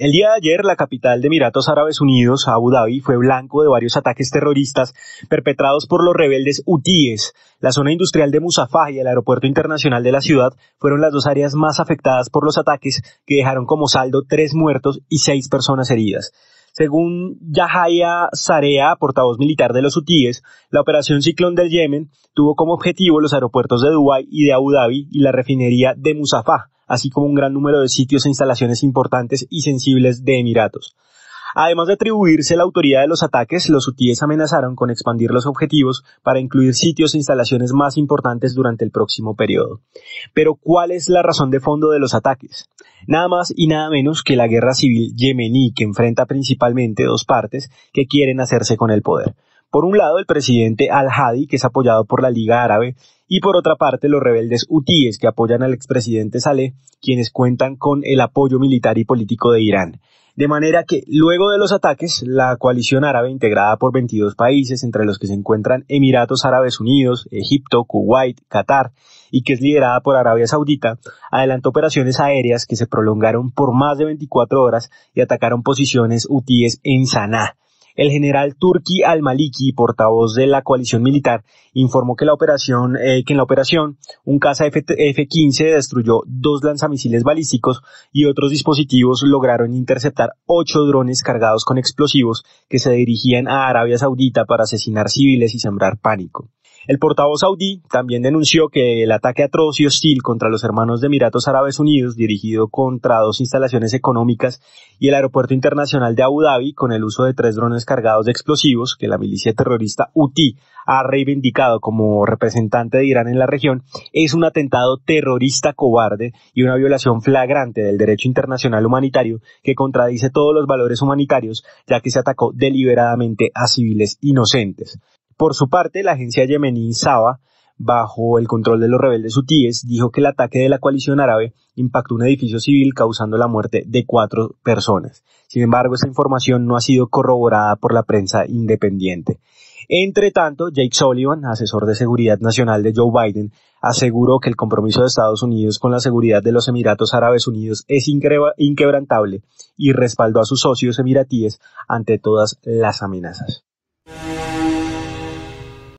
El día de ayer, la capital de Emiratos Árabes Unidos, Abu Dhabi, fue blanco de varios ataques terroristas perpetrados por los rebeldes hutíes. La zona industrial de Musafah y el aeropuerto internacional de la ciudad fueron las dos áreas más afectadas por los ataques que dejaron como saldo tres muertos y seis personas heridas. Según Yahya Sarea, portavoz militar de los hutíes, la operación Ciclón del Yemen tuvo como objetivo los aeropuertos de Dubái y de Abu Dhabi y la refinería de Musafá así como un gran número de sitios e instalaciones importantes y sensibles de Emiratos. Además de atribuirse la autoridad de los ataques, los hutíes amenazaron con expandir los objetivos para incluir sitios e instalaciones más importantes durante el próximo periodo. Pero ¿cuál es la razón de fondo de los ataques? Nada más y nada menos que la guerra civil yemení que enfrenta principalmente dos partes que quieren hacerse con el poder. Por un lado, el presidente Al-Hadi, que es apoyado por la Liga Árabe, y por otra parte, los rebeldes hutíes, que apoyan al expresidente Saleh, quienes cuentan con el apoyo militar y político de Irán. De manera que, luego de los ataques, la coalición árabe, integrada por 22 países, entre los que se encuentran Emiratos Árabes Unidos, Egipto, Kuwait, Qatar, y que es liderada por Arabia Saudita, adelantó operaciones aéreas que se prolongaron por más de 24 horas y atacaron posiciones hutíes en Sanaa. El general Turki al-Maliki, portavoz de la coalición militar, informó que, eh, en la operación un caza F-15 destruyó dos lanzamisiles balísticos y otros dispositivos lograron interceptar ocho drones cargados con explosivos que se dirigían a Arabia Saudita para asesinar civiles y sembrar pánico. El portavoz saudí también denunció que el ataque atroz y hostil contra los hermanos de Emiratos Árabes Unidos, dirigido contra dos instalaciones económicas y el aeropuerto internacional de Abu Dhabi, con el uso de tres drones cargados de explosivos que la milicia terrorista UTI ha reivindicado como representante de Irán en la región, es un atentado terrorista cobarde y una violación flagrante del derecho internacional humanitario que contradice todos los valores humanitarios, ya que se atacó deliberadamente a civiles inocentes. Por su parte, la agencia yemení Saba, bajo el control de los rebeldes hutíes, dijo que el ataque de la coalición árabe impactó un edificio civil causando la muerte de cuatro personas. Sin embargo, esta información no ha sido corroborada por la prensa independiente. Entre tanto, Jake Sullivan, asesor de seguridad nacional de Joe Biden, aseguró que el compromiso de Estados Unidos con la seguridad de los Emiratos Árabes Unidos es inquebrantable y respaldó a sus socios emiratíes ante todas las amenazas.